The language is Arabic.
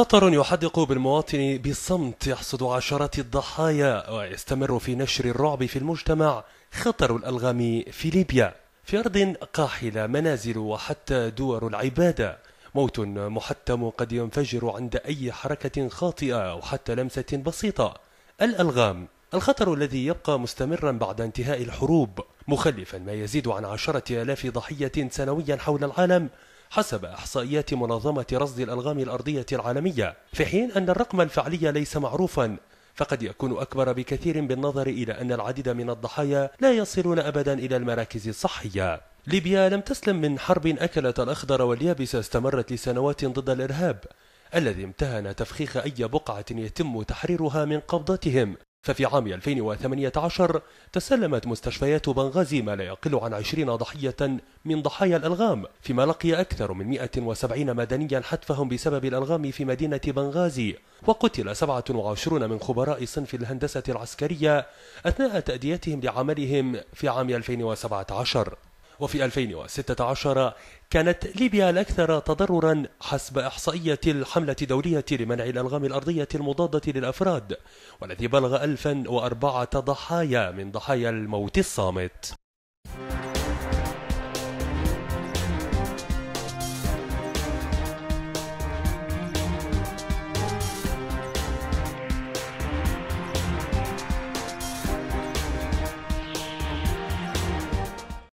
خطر يحدق بالمواطن بالصمت يحصد عشرات الضحايا ويستمر في نشر الرعب في المجتمع خطر الألغام في ليبيا في أرض قاحلة منازل وحتى دور العبادة موت محتم قد ينفجر عند أي حركة خاطئة أو حتى لمسة بسيطة الألغام الخطر الذي يبقى مستمرا بعد انتهاء الحروب مخلفا ما يزيد عن عشرة آلاف ضحية سنويا حول العالم حسب إحصائيات منظمة رصد الألغام الأرضية العالمية في حين أن الرقم الفعلي ليس معروفا فقد يكون أكبر بكثير بالنظر إلى أن العديد من الضحايا لا يصلون أبدا إلى المراكز الصحية ليبيا لم تسلم من حرب أكلت الأخضر واليابسه استمرت لسنوات ضد الإرهاب الذي امتهن تفخيخ أي بقعة يتم تحريرها من قبضتهم ففي عام 2018 تسلمت مستشفيات بنغازي ما لا يقل عن 20 ضحية من ضحايا الألغام فيما لقي أكثر من 170 مدنيا حتفهم بسبب الألغام في مدينة بنغازي وقتل 27 من خبراء صنف الهندسة العسكرية أثناء تأديتهم لعملهم في عام 2017 وفي 2016 كانت ليبيا الأكثر تضررا حسب إحصائية الحملة الدولية لمنع الألغام الأرضية المضادة للأفراد والذي بلغ 1004 ضحايا من ضحايا الموت الصامت